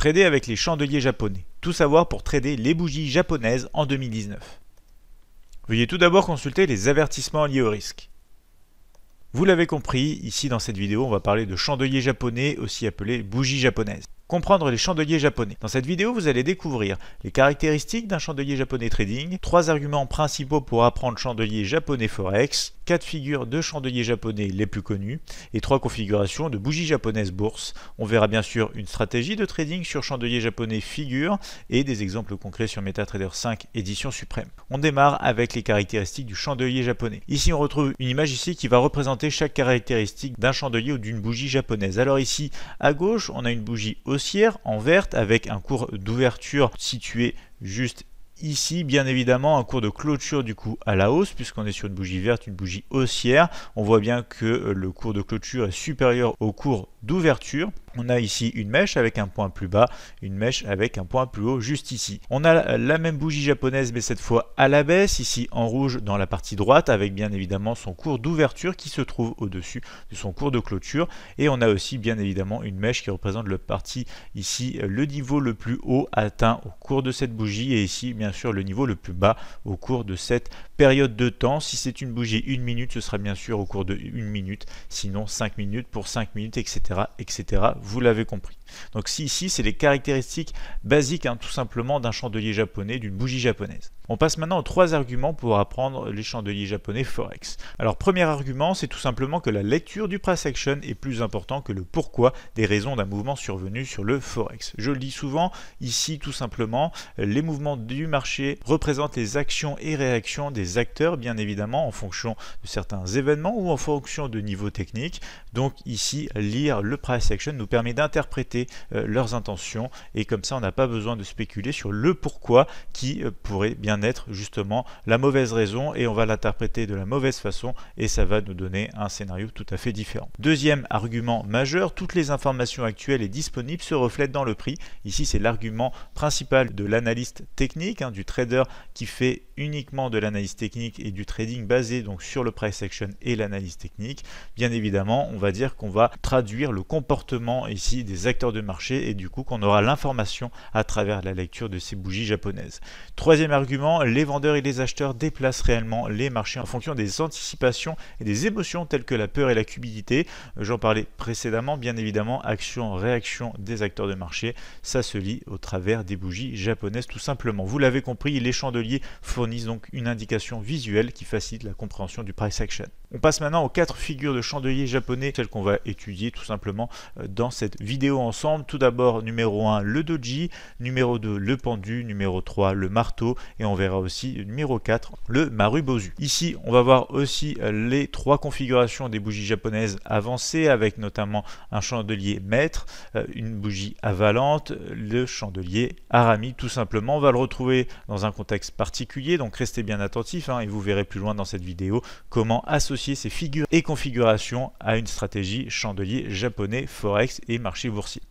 Trader avec les chandeliers japonais. Tout savoir pour trader les bougies japonaises en 2019. Veuillez tout d'abord consulter les avertissements liés au risque. Vous l'avez compris, ici dans cette vidéo, on va parler de chandeliers japonais, aussi appelés bougies japonaises. Comprendre les chandeliers japonais. Dans cette vidéo, vous allez découvrir les caractéristiques d'un chandelier japonais trading, trois arguments principaux pour apprendre chandelier japonais forex, quatre figures de chandeliers japonais les plus connus et trois configurations de bougies japonaises bourse. On verra bien sûr une stratégie de trading sur chandeliers japonais figure et des exemples concrets sur MetaTrader 5 édition suprême. On démarre avec les caractéristiques du chandelier japonais. Ici on retrouve une image ici qui va représenter chaque caractéristique d'un chandelier ou d'une bougie japonaise. Alors ici à gauche on a une bougie haussière en verte avec un cours d'ouverture situé juste Ici, bien évidemment, un cours de clôture du coup à la hausse, puisqu'on est sur une bougie verte, une bougie haussière. On voit bien que euh, le cours de clôture est supérieur au cours d'ouverture. On a ici une mèche avec un point plus bas, une mèche avec un point plus haut juste ici. On a la même bougie japonaise mais cette fois à la baisse, ici en rouge dans la partie droite avec bien évidemment son cours d'ouverture qui se trouve au-dessus de son cours de clôture. Et on a aussi bien évidemment une mèche qui représente le parti ici, le niveau le plus haut atteint au cours de cette bougie et ici bien sûr le niveau le plus bas au cours de cette période de temps. Si c'est une bougie une minute, ce sera bien sûr au cours de une minute, sinon 5 minutes pour 5 minutes, etc. etc vous l'avez compris. Donc si, ici, c'est les caractéristiques basiques, hein, tout simplement, d'un chandelier japonais, d'une bougie japonaise. On passe maintenant aux trois arguments pour apprendre les chandeliers japonais Forex. Alors premier argument, c'est tout simplement que la lecture du price action est plus important que le pourquoi des raisons d'un mouvement survenu sur le Forex. Je le dis souvent, ici tout simplement, les mouvements du marché représentent les actions et réactions des acteurs, bien évidemment, en fonction de certains événements ou en fonction de niveaux techniques. Donc ici, lire le price action nous permet d'interpréter euh, leurs intentions et comme ça on n'a pas besoin de spéculer sur le pourquoi qui euh, pourrait bien être justement la mauvaise raison et on va l'interpréter de la mauvaise façon et ça va nous donner un scénario tout à fait différent. Deuxième argument majeur, toutes les informations actuelles et disponibles se reflètent dans le prix. Ici c'est l'argument principal de l'analyste technique, hein, du trader qui fait uniquement de l'analyse technique et du trading basé donc sur le price action et l'analyse technique. Bien évidemment, on va dire qu'on va traduire le comportement ici des acteurs de marché et du coup qu'on aura l'information à travers la lecture de ces bougies japonaises. Troisième argument, les vendeurs et les acheteurs déplacent réellement les marchés en fonction des anticipations et des émotions telles que la peur et la cupidité. J'en parlais précédemment, bien évidemment, action-réaction des acteurs de marché, ça se lit au travers des bougies japonaises tout simplement. Vous l'avez compris, les chandeliers fournissent donc une indication visuelle qui facilite la compréhension du price action. On passe maintenant aux quatre figures de chandelier japonais, telles qu'on va étudier tout simplement euh, dans cette vidéo ensemble. Tout d'abord, numéro 1, le doji, numéro 2, le pendu, numéro 3, le marteau, et on verra aussi numéro 4, le marubozu. Ici, on va voir aussi euh, les trois configurations des bougies japonaises avancées, avec notamment un chandelier maître, euh, une bougie avalante, le chandelier arami, tout simplement. On va le retrouver dans un contexte particulier, donc restez bien attentifs, hein, et vous verrez plus loin dans cette vidéo comment associer ses figures et configurations à une stratégie chandelier japonais, forex et marché boursier.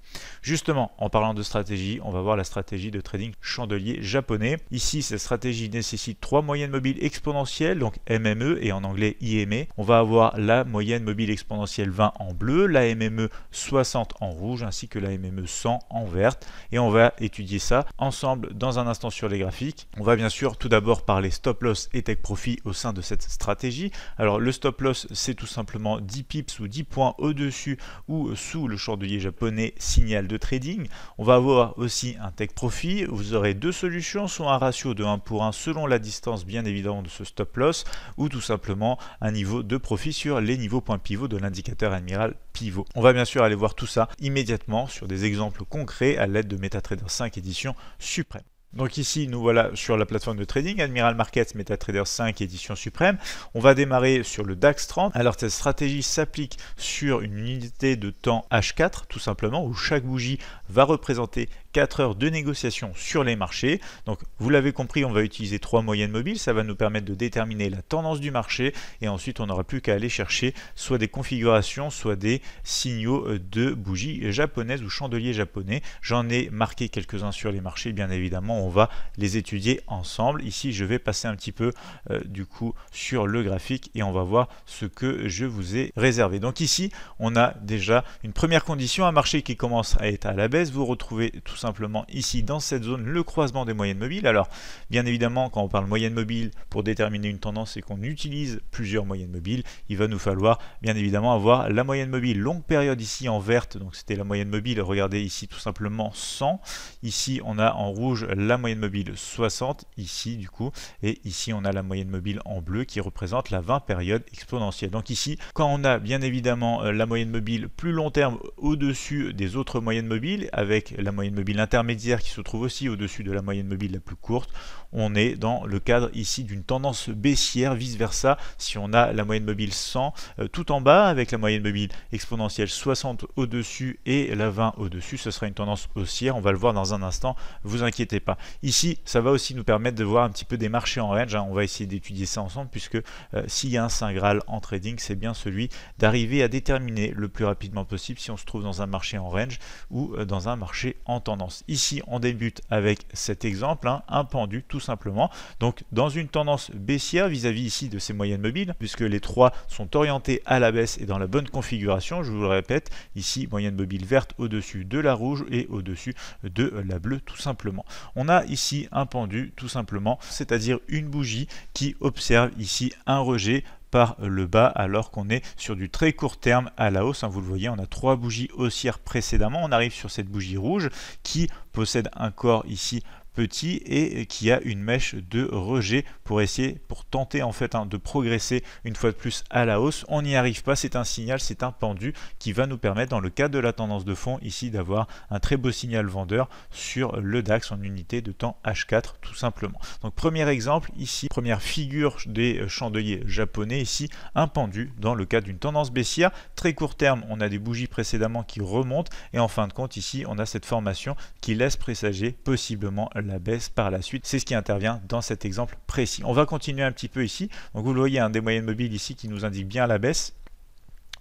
Justement, en parlant de stratégie, on va voir la stratégie de trading chandelier japonais. Ici, cette stratégie nécessite trois moyennes mobiles exponentielles, donc MME et en anglais IME. On va avoir la moyenne mobile exponentielle 20 en bleu, la MME 60 en rouge, ainsi que la MME 100 en verte. Et on va étudier ça ensemble dans un instant sur les graphiques. On va bien sûr tout d'abord parler stop loss et take profit au sein de cette stratégie. Alors le stop loss, c'est tout simplement 10 pips ou 10 points au-dessus ou sous le chandelier japonais de trading. On va avoir aussi un tech profit. Vous aurez deux solutions, soit un ratio de 1 pour 1 selon la distance bien évidemment de ce stop loss, ou tout simplement un niveau de profit sur les niveaux point pivot de l'indicateur admiral pivot. On va bien sûr aller voir tout ça immédiatement sur des exemples concrets à l'aide de MetaTrader 5 édition suprême. Donc ici, nous voilà sur la plateforme de trading, Admiral Markets, MetaTrader 5, édition suprême. On va démarrer sur le DAX 30. Alors cette stratégie s'applique sur une unité de temps H4, tout simplement, où chaque bougie va représenter 4 heures de négociation sur les marchés. Donc vous l'avez compris, on va utiliser trois moyennes mobiles, ça va nous permettre de déterminer la tendance du marché et ensuite on n'aura plus qu'à aller chercher soit des configurations, soit des signaux euh, de bougies japonaises ou chandeliers japonais. J'en ai marqué quelques-uns sur les marchés, bien évidemment, on va les étudier ensemble. Ici, je vais passer un petit peu euh, du coup sur le graphique et on va voir ce que je vous ai réservé. Donc ici, on a déjà une première condition, un marché qui commence à être à la baisse, vous retrouvez tout simplement ici dans cette zone le croisement des moyennes mobiles. Alors bien évidemment quand on parle moyenne mobile pour déterminer une tendance et qu'on utilise plusieurs moyennes mobiles, il va nous falloir bien évidemment avoir la moyenne mobile longue période ici en verte, donc c'était la moyenne mobile, regardez ici tout simplement 100, ici on a en rouge la moyenne mobile 60, ici du coup, et ici on a la moyenne mobile en bleu qui représente la 20 période exponentielle. Donc ici, quand on a bien évidemment euh, la moyenne mobile plus long terme au-dessus des autres moyennes mobiles, avec la moyenne mobile l'intermédiaire intermédiaire qui se trouve aussi au-dessus de la moyenne mobile la plus courte, on est dans le cadre ici d'une tendance baissière, vice-versa, si on a la moyenne mobile 100 euh, tout en bas avec la moyenne mobile exponentielle 60 au-dessus et la 20 au-dessus, ce sera une tendance haussière, on va le voir dans un instant, vous inquiétez pas. Ici, ça va aussi nous permettre de voir un petit peu des marchés en range, hein. on va essayer d'étudier ça ensemble puisque euh, s'il y a un saint graal en trading, c'est bien celui d'arriver à déterminer le plus rapidement possible si on se trouve dans un marché en range ou euh, dans un marché en tendance. Ici, on débute avec cet exemple, hein, un pendu tout simplement. Donc dans une tendance baissière vis-à-vis ici de ces moyennes mobiles, puisque les trois sont orientés à la baisse et dans la bonne configuration, je vous le répète, ici moyenne mobile verte au-dessus de la rouge et au-dessus de la bleue tout simplement. On a ici un pendu tout simplement, c'est-à-dire une bougie qui observe ici un rejet par le bas alors qu'on est sur du très court terme à la hausse. Hein, vous le voyez, on a trois bougies haussières précédemment. On arrive sur cette bougie rouge qui possède un corps ici petit et qui a une mèche de rejet pour essayer, pour tenter en fait hein, de progresser une fois de plus à la hausse. On n'y arrive pas, c'est un signal, c'est un pendu qui va nous permettre dans le cas de la tendance de fond ici d'avoir un très beau signal vendeur sur le DAX en unité de temps H4 tout simplement. Donc premier exemple ici, première figure des chandeliers japonais ici, un pendu dans le cas d'une tendance baissière. Très court terme, on a des bougies précédemment qui remontent et en fin de compte ici on a cette formation qui laisse présager possiblement la baisse par la suite. C'est ce qui intervient dans cet exemple précis. On va continuer un petit peu ici. Donc vous le voyez, un des moyennes mobiles ici qui nous indique bien la baisse.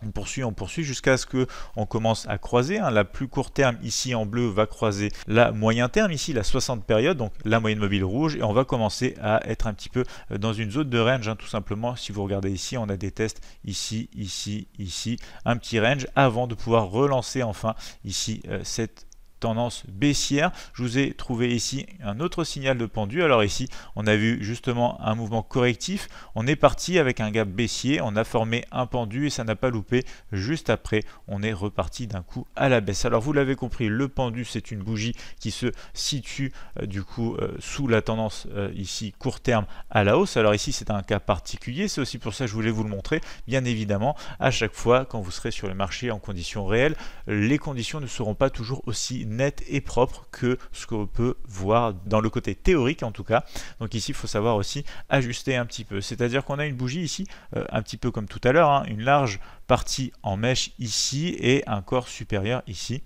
On poursuit, on poursuit jusqu'à ce que on commence à croiser. Hein. La plus court terme ici en bleu va croiser la moyen terme ici, la 60 période, donc la moyenne mobile rouge, et on va commencer à être un petit peu euh, dans une zone de range, hein, tout simplement. Si vous regardez ici, on a des tests ici, ici, ici, un petit range avant de pouvoir relancer enfin ici euh, cette tendance baissière. Je vous ai trouvé ici un autre signal de pendu. Alors ici, on a vu justement un mouvement correctif. On est parti avec un gap baissier. On a formé un pendu et ça n'a pas loupé. Juste après, on est reparti d'un coup à la baisse. Alors vous l'avez compris, le pendu, c'est une bougie qui se situe euh, du coup euh, sous la tendance euh, ici court terme à la hausse. Alors ici, c'est un cas particulier. C'est aussi pour ça que je voulais vous le montrer. Bien évidemment, à chaque fois, quand vous serez sur le marché en conditions réelles, les conditions ne seront pas toujours aussi net et propre que ce qu'on peut voir dans le côté théorique en tout cas. Donc ici, il faut savoir aussi ajuster un petit peu. C'est-à-dire qu'on a une bougie ici, euh, un petit peu comme tout à l'heure, hein, une large partie en mèche ici et un corps supérieur ici.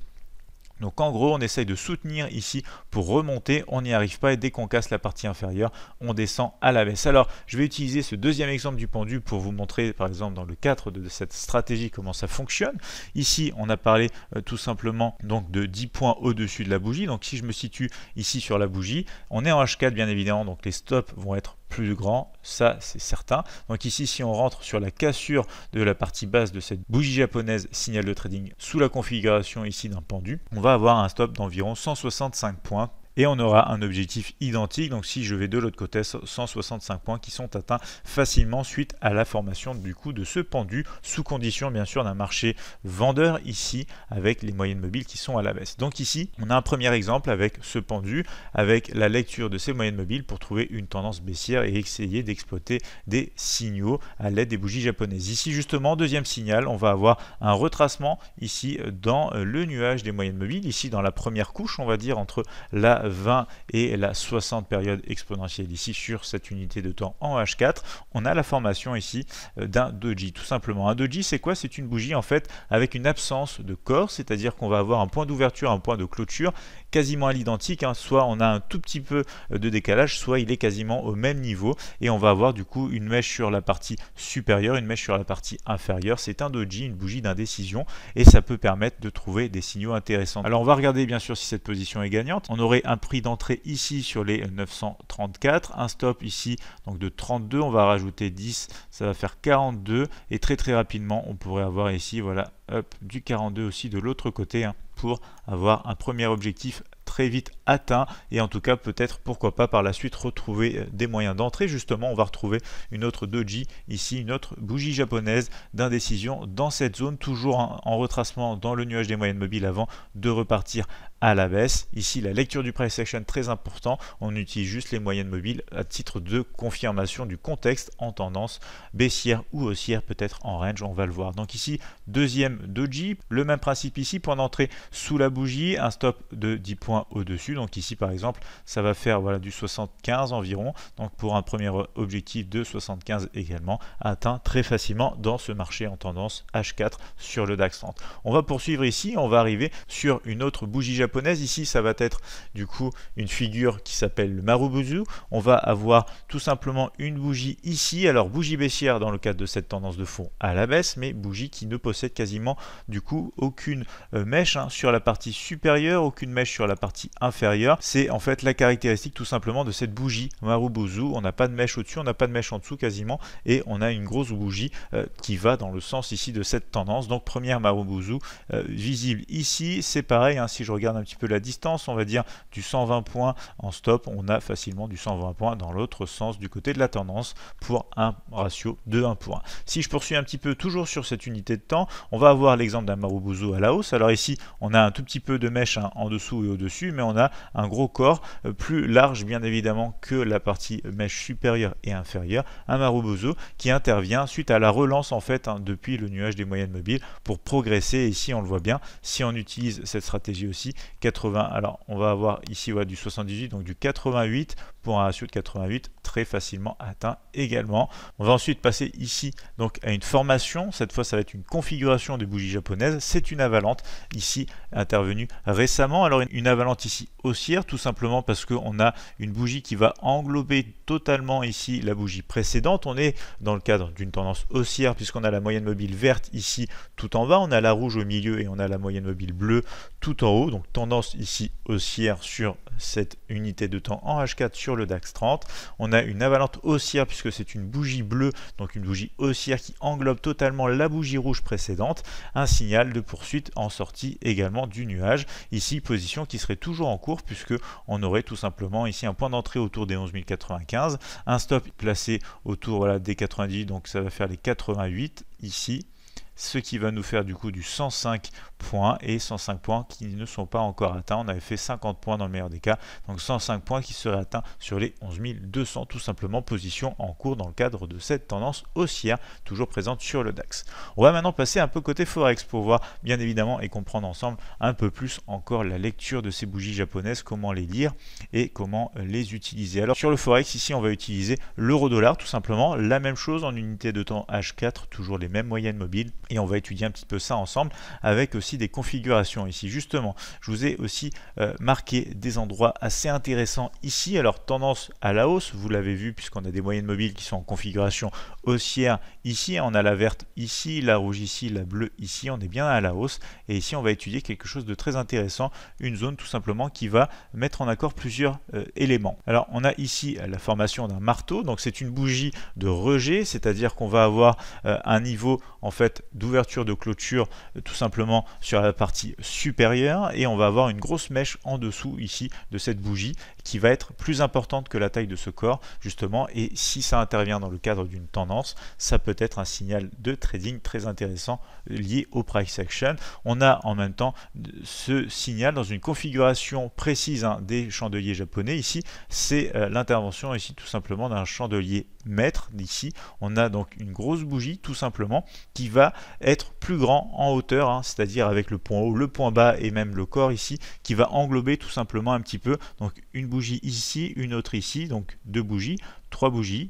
Donc en gros, on essaye de soutenir ici pour remonter, on n'y arrive pas et dès qu'on casse la partie inférieure, on descend à la baisse. Alors, je vais utiliser ce deuxième exemple du pendu pour vous montrer, par exemple, dans le cadre de cette stratégie, comment ça fonctionne. Ici, on a parlé euh, tout simplement donc de 10 points au-dessus de la bougie. Donc si je me situe ici sur la bougie, on est en H4 bien évidemment, donc les stops vont être plus grand, ça c'est certain. Donc ici, si on rentre sur la cassure de la partie basse de cette bougie japonaise signal de trading sous la configuration ici d'un pendu, on va avoir un stop d'environ 165 points et on aura un objectif identique. Donc si je vais de l'autre côté, 165 points qui sont atteints facilement suite à la formation du coup de ce pendu, sous condition bien sûr d'un marché vendeur ici avec les moyennes mobiles qui sont à la baisse. Donc ici, on a un premier exemple avec ce pendu, avec la lecture de ces moyennes mobiles pour trouver une tendance baissière et essayer d'exploiter des signaux à l'aide des bougies japonaises. Ici justement, deuxième signal, on va avoir un retracement ici dans le nuage des moyennes mobiles, ici dans la première couche, on va dire, entre la 20 et la 60 période exponentielle ici sur cette unité de temps en H4. On a la formation ici euh, d'un doji, tout simplement. Un doji, c'est quoi C'est une bougie en fait avec une absence de corps, c'est-à-dire qu'on va avoir un point d'ouverture, un point de clôture quasiment à l'identique, hein. soit on a un tout petit peu euh, de décalage, soit il est quasiment au même niveau et on va avoir du coup une mèche sur la partie supérieure, une mèche sur la partie inférieure. C'est un doji, une bougie d'indécision et ça peut permettre de trouver des signaux intéressants. Alors on va regarder bien sûr si cette position est gagnante. On aurait un un prix d'entrée ici sur les 934, un stop ici donc de 32, on va rajouter 10, ça va faire 42 et très très rapidement on pourrait avoir ici voilà up du 42 aussi de l'autre côté hein, pour avoir un premier objectif très vite atteint et en tout cas peut-être pourquoi pas par la suite retrouver euh, des moyens d'entrée justement on va retrouver une autre doji ici une autre bougie japonaise d'indécision dans cette zone toujours en retracement dans le nuage des moyennes mobiles avant de repartir à la baisse. Ici, la lecture du price action très important. On utilise juste les moyennes mobiles à titre de confirmation du contexte en tendance baissière ou haussière, peut-être en range, on va le voir. Donc ici, deuxième doji, le même principe ici, point d'entrée sous la bougie, un stop de 10 points au-dessus. Donc ici, par exemple, ça va faire voilà, du 75 environ. Donc pour un premier objectif de 75 également, atteint très facilement dans ce marché en tendance H4 sur le DAX 30. On va poursuivre ici, on va arriver sur une autre bougie japonaise Ici, ça va être du coup une figure qui s'appelle le Marubuzu. On va avoir tout simplement une bougie ici. Alors, bougie baissière dans le cadre de cette tendance de fond à la baisse, mais bougie qui ne possède quasiment du coup aucune euh, mèche hein, sur la partie supérieure, aucune mèche sur la partie inférieure. C'est en fait la caractéristique tout simplement de cette bougie Marubuzu. On n'a pas de mèche au-dessus, on n'a pas de mèche en dessous quasiment, et on a une grosse bougie euh, qui va dans le sens ici de cette tendance. Donc, première Marubuzu euh, visible ici. C'est pareil, hein, si je regarde un petit peu la distance, on va dire du 120 points en stop, on a facilement du 120 points dans l'autre sens du côté de la tendance pour un ratio de 1 point. Si je poursuis un petit peu toujours sur cette unité de temps, on va avoir l'exemple d'un marubuzo à la hausse. Alors ici, on a un tout petit peu de mèche hein, en dessous et au-dessus, mais on a un gros corps euh, plus large bien évidemment que la partie mèche supérieure et inférieure, un marubuzo qui intervient suite à la relance en fait hein, depuis le nuage des moyennes mobiles pour progresser. ici, on le voit bien, si on utilise cette stratégie aussi, 80. Alors, on va avoir ici du 78, donc du 88 pour un ratio de 88 très facilement atteint également. On va ensuite passer ici donc à une formation, cette fois ça va être une configuration des bougies japonaises c'est une avalante ici intervenue récemment. Alors une avalante ici haussière tout simplement parce qu'on a une bougie qui va englober totalement ici la bougie précédente. On est dans le cadre d'une tendance haussière puisqu'on a la moyenne mobile verte ici tout en bas, on a la rouge au milieu et on a la moyenne mobile bleue tout en haut. Donc tendance ici haussière sur cette unité de temps en H4 sur le DAX 30. On a une avalante haussière puisque c'est une bougie bleue, donc une bougie haussière qui englobe totalement la bougie rouge précédente. Un signal de poursuite en sortie également du nuage. Ici, position qui serait toujours en cours puisque on aurait tout simplement ici un point d'entrée autour des 11 095, un stop placé autour des 90, donc ça va faire les 88 ici ce qui va nous faire du coup du 105 points et 105 points qui ne sont pas encore atteints. On avait fait 50 points dans le meilleur des cas, donc 105 points qui seraient atteints sur les 11 200 tout simplement, position en cours dans le cadre de cette tendance haussière toujours présente sur le DAX. On va maintenant passer un peu côté Forex pour voir bien évidemment et comprendre ensemble un peu plus encore la lecture de ces bougies japonaises, comment les lire et comment les utiliser. Alors sur le Forex ici on va utiliser l'euro dollar tout simplement, la même chose en unité de temps H4, toujours les mêmes moyennes mobiles et on va étudier un petit peu ça ensemble avec aussi des configurations ici. Justement, je vous ai aussi euh, marqué des endroits assez intéressants ici. Alors, tendance à la hausse, vous l'avez vu, puisqu'on a des moyennes mobiles qui sont en configuration haussière ici. Hein, on a la verte ici, la rouge ici, la bleue ici. On est bien à la hausse. Et ici, on va étudier quelque chose de très intéressant. Une zone tout simplement qui va mettre en accord plusieurs euh, éléments. Alors, on a ici euh, la formation d'un marteau. Donc, c'est une bougie de rejet, c'est-à-dire qu'on va avoir un niveau en fait d'ouverture de clôture tout simplement sur la partie supérieure et on va avoir une grosse mèche en dessous ici de cette bougie qui va être plus importante que la taille de ce corps justement et si ça intervient dans le cadre d'une tendance ça peut être un signal de trading très intéressant lié au price action on a en même temps ce signal dans une configuration précise hein, des chandeliers japonais ici c'est euh, l'intervention ici tout simplement d'un chandelier maître d'ici on a donc une grosse bougie tout simplement qui va être plus grand en hauteur hein, c'est à dire avec le point haut, le point bas et même le corps ici qui va englober tout simplement un petit peu. Donc une bougie ici, une autre ici, donc deux bougies, trois bougies,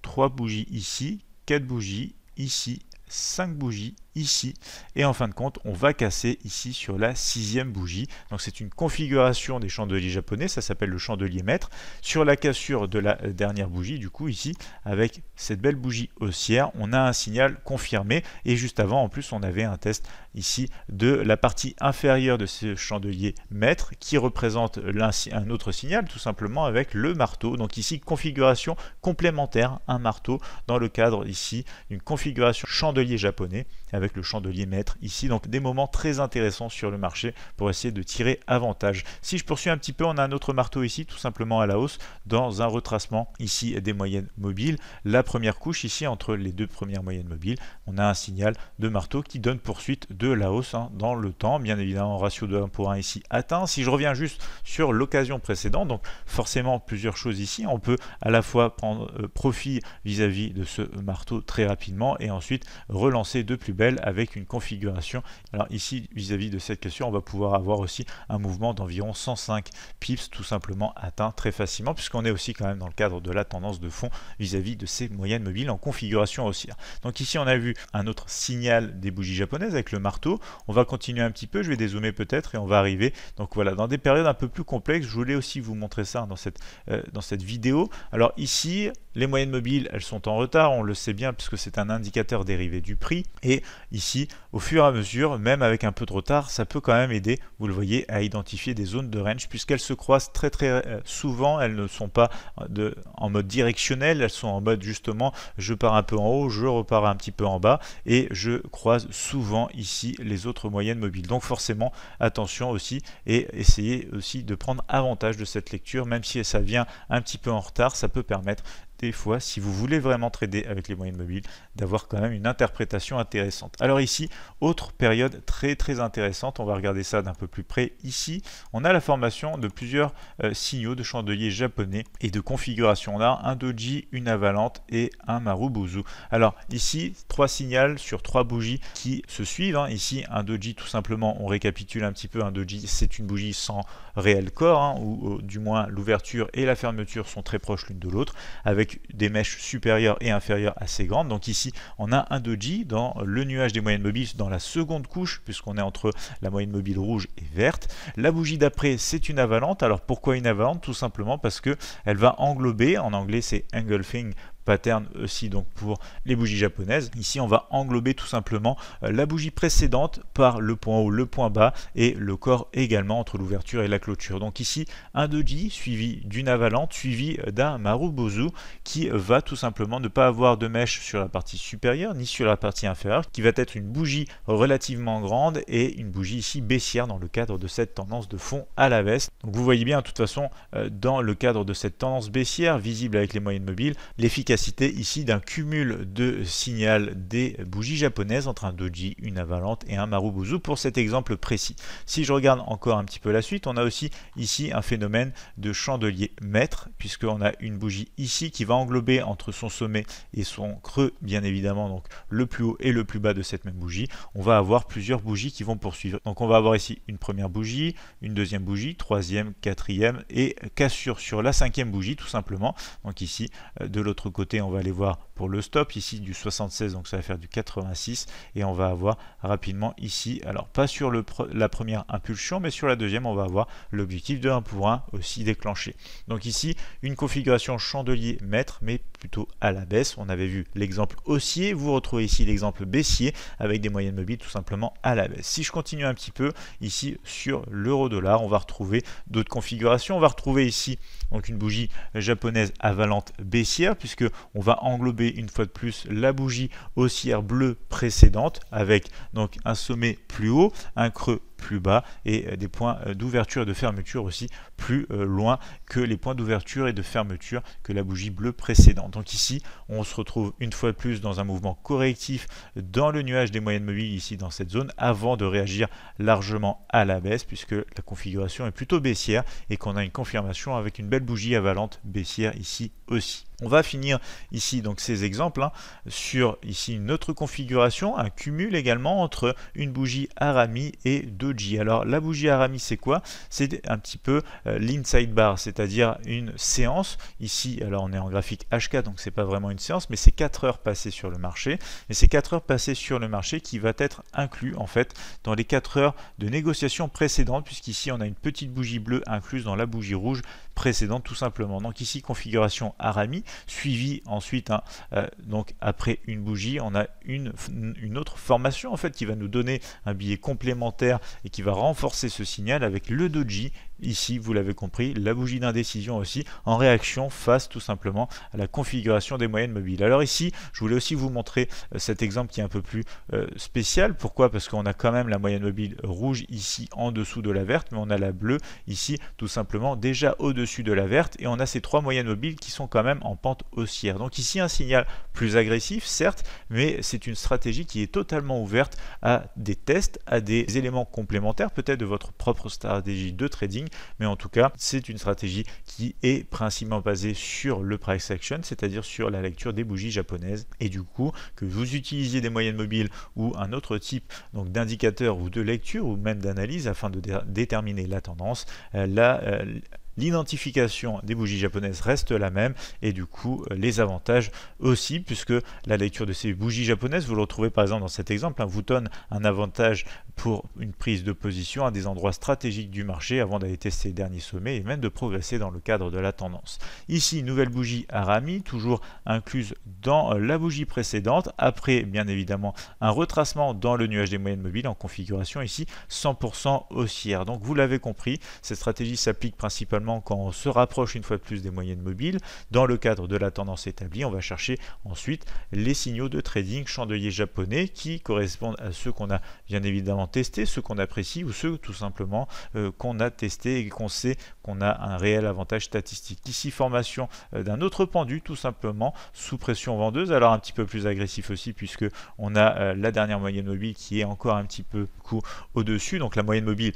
trois bougies ici, quatre bougies ici, cinq bougies ici et en fin de compte on va casser ici sur la sixième bougie donc c'est une configuration des chandeliers japonais ça s'appelle le chandelier maître sur la cassure de la euh, dernière bougie du coup ici avec cette belle bougie haussière on a un signal confirmé et juste avant en plus on avait un test ici de la partie inférieure de ce chandelier maître qui représente un, un autre signal tout simplement avec le marteau donc ici configuration complémentaire un marteau dans le cadre ici d'une configuration chandelier japonais avec avec le chandelier maître ici. Donc des moments très intéressants sur le marché pour essayer de tirer avantage. Si je poursuis un petit peu, on a un autre marteau ici, tout simplement à la hausse, dans un retracement ici des moyennes mobiles. La première couche ici, entre les deux premières moyennes mobiles, on a un signal de marteau qui donne poursuite de la hausse hein, dans le temps. Bien évidemment, ratio de 1 pour 1 ici atteint. Si je reviens juste sur l'occasion précédente, donc forcément plusieurs choses ici, on peut à la fois prendre euh, profit vis à -vis de ce marteau très rapidement et ensuite relancer de plus belle avec une configuration. Alors ici, vis-à-vis de cette question, on va pouvoir avoir aussi un mouvement d'environ 105 pips tout simplement atteint très facilement puisqu'on est aussi quand même dans le cadre de la tendance de fond vis-à-vis de ces moyennes mobiles en configuration haussière. Donc ici, on a vu un autre signal des bougies japonaises avec le marteau. On va continuer un petit peu, je vais dézoomer peut-être et on va arriver. Donc voilà, dans des périodes un peu plus complexes, je voulais aussi vous montrer ça dans cette, euh, dans cette vidéo. Alors ici, les moyennes mobiles, elles sont en retard, on le sait bien, puisque c'est un indicateur dérivé du prix. Et ici, au fur et à mesure, même avec un peu de retard, ça peut quand même aider, vous le voyez, à identifier des zones de range puisqu'elles se croisent très très euh, souvent, elles ne sont pas de, en mode directionnel, elles sont en mode justement je pars un peu en haut, je repars un petit peu en bas et je croise souvent ici les autres moyennes mobiles. Donc forcément attention aussi et essayez aussi de prendre avantage de cette lecture même si ça vient un petit peu en retard, ça peut permettre des fois, si vous voulez vraiment trader avec les moyens mobiles, d'avoir quand même une interprétation intéressante. Alors ici, autre période très très intéressante, on va regarder ça d'un peu plus près. Ici, on a la formation de plusieurs euh, signaux de chandeliers japonais et de configuration. là un doji, une avalante et un marubuzu. Alors ici, trois signaux sur trois bougies qui se suivent. Hein. Ici, un doji, tout simplement, on récapitule un petit peu, un doji, c'est une bougie sans réel corps, hein, ou euh, du moins l'ouverture et la fermeture sont très proches l'une de l'autre, avec des mèches supérieures et inférieures assez grandes. Donc ici, on a un doji dans le nuage des moyennes mobiles, dans la seconde couche, puisqu'on est entre la moyenne mobile rouge et verte. La bougie d'après, c'est une avalante. Alors pourquoi une avalante Tout simplement parce que elle va englober, en anglais c'est engulfing pattern aussi donc pour les bougies japonaises. Ici on va englober tout simplement euh, la bougie précédente par le point haut, le point bas et le corps également entre l'ouverture et la clôture. Donc ici un doji suivi d'une avalante suivi d'un marubozu qui va tout simplement ne pas avoir de mèche sur la partie supérieure ni sur la partie inférieure qui va être une bougie relativement grande et une bougie ici baissière dans le cadre de cette tendance de fond à la veste, Donc vous voyez bien de toute façon euh, dans le cadre de cette tendance baissière visible avec les moyennes mobiles, l'efficacité cité ici d'un cumul de signal des bougies japonaises entre un doji, une avalante et un marubuzu pour cet exemple précis. Si je regarde encore un petit peu la suite, on a aussi ici un phénomène de chandelier maître puisqu'on a une bougie ici qui va englober entre son sommet et son creux bien évidemment donc le plus haut et le plus bas de cette même bougie. On va avoir plusieurs bougies qui vont poursuivre. Donc on va avoir ici une première bougie, une deuxième bougie, troisième, quatrième et cassure sur la cinquième bougie tout simplement. Donc ici euh, de l'autre côté on va aller voir le stop ici du 76, donc ça va faire du 86, et on va avoir rapidement ici, alors pas sur le la première impulsion, mais sur la deuxième, on va avoir l'objectif de 1 pour 1 aussi déclenché. Donc ici, une configuration chandelier mètre, mais plutôt à la baisse. On avait vu l'exemple haussier, vous retrouvez ici l'exemple baissier, avec des moyennes mobiles tout simplement à la baisse. Si je continue un petit peu, ici sur l'euro dollar, on va retrouver d'autres configurations. On va retrouver ici donc une bougie japonaise avalante baissière, puisque on va englober une fois de plus la bougie haussière bleue précédente avec donc un sommet plus haut, un creux plus bas et euh, des points euh, d'ouverture et de fermeture aussi plus euh, loin que les points d'ouverture et de fermeture que la bougie bleue précédente. Donc ici, on se retrouve une fois de plus dans un mouvement correctif dans le nuage des moyennes mobiles ici dans cette zone avant de réagir largement à la baisse puisque la configuration est plutôt baissière et qu'on a une confirmation avec une belle bougie avalante baissière ici aussi. On va finir ici donc ces exemples hein, sur ici une autre configuration, un cumul également entre une bougie Arami et deux alors la bougie Arami c'est quoi C'est un petit peu euh, l'inside bar, c'est-à-dire une séance. Ici, alors on est en graphique HK, donc c'est pas vraiment une séance, mais c'est 4 heures passées sur le marché. Et c'est 4 heures passées sur le marché qui va être inclus en fait dans les 4 heures de négociation précédentes, puisqu'ici on a une petite bougie bleue incluse dans la bougie rouge précédente tout simplement. Donc ici configuration Arami, suivi ensuite, hein, euh, donc après une bougie, on a une, une autre formation en fait qui va nous donner un billet complémentaire et qui va renforcer ce signal avec le doji ici, vous l'avez compris, la bougie d'indécision aussi, en réaction face tout simplement à la configuration des moyennes mobiles. Alors ici, je voulais aussi vous montrer euh, cet exemple qui est un peu plus euh, spécial. Pourquoi Parce qu'on a quand même la moyenne mobile rouge ici en dessous de la verte, mais on a la bleue ici tout simplement déjà au-dessus de la verte et on a ces trois moyennes mobiles qui sont quand même en pente haussière. Donc ici un signal plus agressif certes, mais c'est une stratégie qui est totalement ouverte à des tests, à des éléments complémentaires peut-être de votre propre stratégie de trading, mais en tout cas c'est une stratégie qui est principalement basée sur le price action, c'est-à-dire sur la lecture des bougies japonaises et du coup que vous utilisiez des moyennes mobiles ou un autre type donc d'indicateur ou de lecture ou même d'analyse afin de déterminer la tendance, euh, là la, euh, l'identification des bougies japonaises reste la même et du coup les avantages aussi puisque la lecture de ces bougies japonaises vous le retrouvez par exemple dans cet exemple hein, vous donne un avantage pour une prise de position à des endroits stratégiques du marché avant d'aller tester les derniers sommets et même de progresser dans le cadre de la tendance. Ici, nouvelle bougie Arami, toujours incluse dans la bougie précédente, après bien évidemment un retracement dans le nuage des moyennes mobiles en configuration ici 100% haussière. Donc vous l'avez compris, cette stratégie s'applique principalement quand on se rapproche une fois de plus des moyennes mobiles. Dans le cadre de la tendance établie, on va chercher ensuite les signaux de trading chandelier japonais qui correspondent à ceux qu'on a bien évidemment tester ceux qu'on apprécie ou ceux tout simplement euh, qu'on a testé et qu'on sait qu'on a un réel avantage statistique. Ici, formation euh, d'un autre pendu tout simplement sous pression vendeuse, alors un petit peu plus agressif aussi puisque on a euh, la dernière moyenne mobile qui est encore un petit peu court au-dessus. Donc la moyenne mobile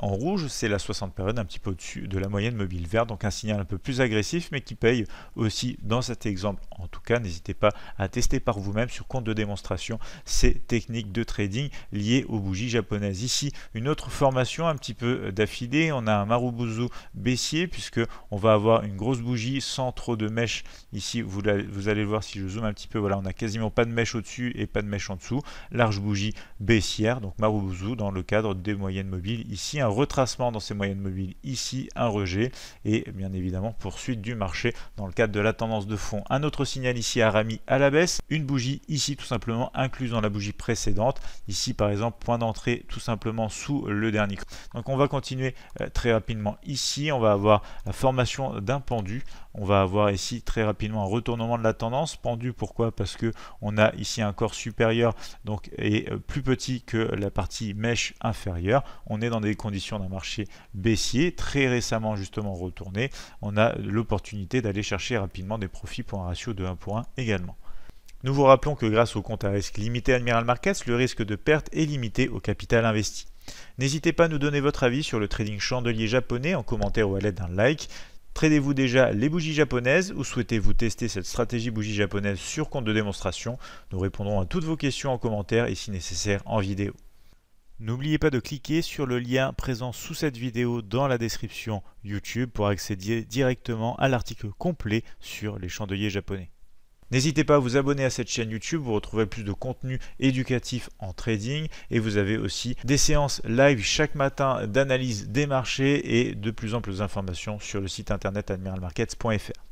en rouge, c'est la 60 période un petit peu au-dessus de la moyenne mobile verte, donc un signal un peu plus agressif mais qui paye aussi dans cet exemple. En tout cas, n'hésitez pas à tester par vous-même sur compte de démonstration ces techniques de trading liées aux bougies japonaise. Ici, une autre formation un petit peu euh, d'affilée. On a un Marubuzu baissier puisque on va avoir une grosse bougie sans trop de mèches. Ici, vous, vous allez voir si je zoome un petit peu. Voilà, on a quasiment pas de mèche au-dessus et pas de mèche en dessous. Large bougie baissière, donc Marubuzu dans le cadre des moyennes mobiles. Ici, un retracement dans ces moyennes mobiles. Ici, un rejet et bien évidemment poursuite du marché dans le cadre de la tendance de fond. Un autre signal ici à Rami à la baisse. Une bougie ici tout simplement incluse dans la bougie précédente. Ici, par exemple, point d'entrée tout simplement sous le dernier creux. Donc on va continuer euh, très rapidement ici. On va avoir la formation d'un pendu. On va avoir ici très rapidement un retournement de la tendance. Pendu, pourquoi Parce que on a ici un corps supérieur donc est euh, plus petit que la partie mèche inférieure. On est dans des conditions d'un marché baissier, très récemment justement retourné. On a l'opportunité d'aller chercher rapidement des profits pour un ratio de 1 pour 1 également. Nous vous rappelons que grâce au compte à risque limité Admiral Markets, le risque de perte est limité au capital investi. N'hésitez pas à nous donner votre avis sur le trading chandelier japonais en commentaire ou à l'aide d'un like. Tradez-vous déjà les bougies japonaises ou souhaitez-vous tester cette stratégie bougie japonaise sur compte de démonstration Nous répondrons à toutes vos questions en commentaire et si nécessaire en vidéo. N'oubliez pas de cliquer sur le lien présent sous cette vidéo dans la description YouTube pour accéder directement à l'article complet sur les chandeliers japonais. N'hésitez pas à vous abonner à cette chaîne YouTube, vous retrouverez plus de contenu éducatif en trading et vous avez aussi des séances live chaque matin d'analyse des marchés et de plus amples informations sur le site internet admiralmarkets.fr.